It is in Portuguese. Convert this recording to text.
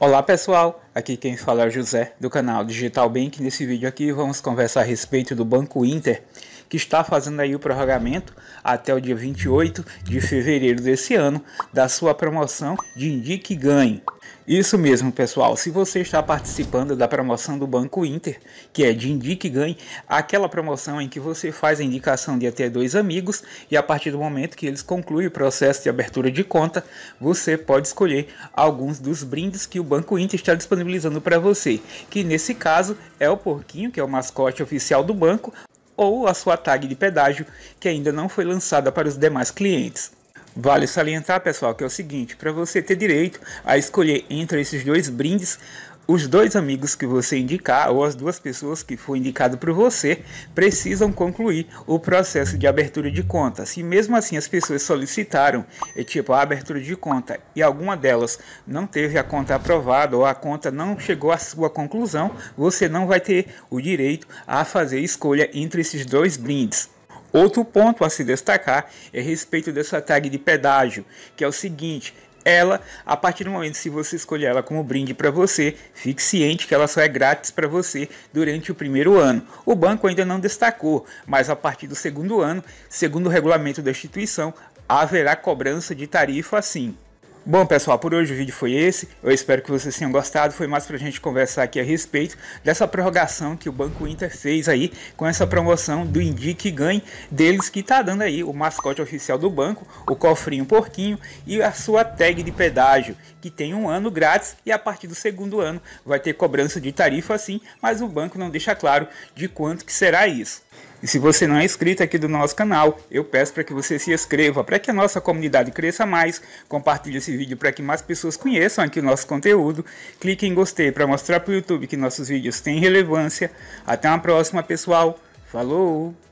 Olá pessoal, aqui quem fala é o José do canal Digital Bank. Nesse vídeo aqui vamos conversar a respeito do Banco Inter que está fazendo aí o prorrogamento até o dia 28 de fevereiro desse ano da sua promoção de Indique Ganhe. Isso mesmo, pessoal. Se você está participando da promoção do Banco Inter, que é de Indique Ganhe, aquela promoção em que você faz a indicação de até dois amigos e a partir do momento que eles concluem o processo de abertura de conta, você pode escolher alguns dos brindes que o Banco Inter está disponibilizando para você, que nesse caso é o porquinho, que é o mascote oficial do banco, ou a sua tag de pedágio que ainda não foi lançada para os demais clientes. Vale salientar, pessoal, que é o seguinte: para você ter direito a escolher entre esses dois brindes, os dois amigos que você indicar ou as duas pessoas que foram indicadas por você precisam concluir o processo de abertura de conta. Se mesmo assim as pessoas solicitaram, é tipo a abertura de conta e alguma delas não teve a conta aprovada ou a conta não chegou à sua conclusão, você não vai ter o direito a fazer escolha entre esses dois brindes. Outro ponto a se destacar é a respeito dessa tag de pedágio, que é o seguinte: ela, a partir do momento se você escolher ela como brinde para você, fique ciente que ela só é grátis para você durante o primeiro ano. O banco ainda não destacou, mas a partir do segundo ano, segundo o regulamento da instituição, haverá cobrança de tarifa assim. Bom, pessoal, por hoje o vídeo foi esse. Eu espero que vocês tenham gostado. Foi mais para a gente conversar aqui a respeito dessa prorrogação que o Banco Inter fez aí com essa promoção do Indique Ganhe deles que tá dando aí o mascote oficial do banco, o cofrinho porquinho e a sua tag de pedágio, que tem um ano grátis e a partir do segundo ano vai ter cobrança de tarifa assim, mas o banco não deixa claro de quanto que será isso. E se você não é inscrito aqui do nosso canal, eu peço para que você se inscreva, para que a nossa comunidade cresça mais, compartilhe esse vídeo para que mais pessoas conheçam aqui o nosso conteúdo, clique em gostei para mostrar para o YouTube que nossos vídeos têm relevância. Até uma próxima, pessoal. Falou!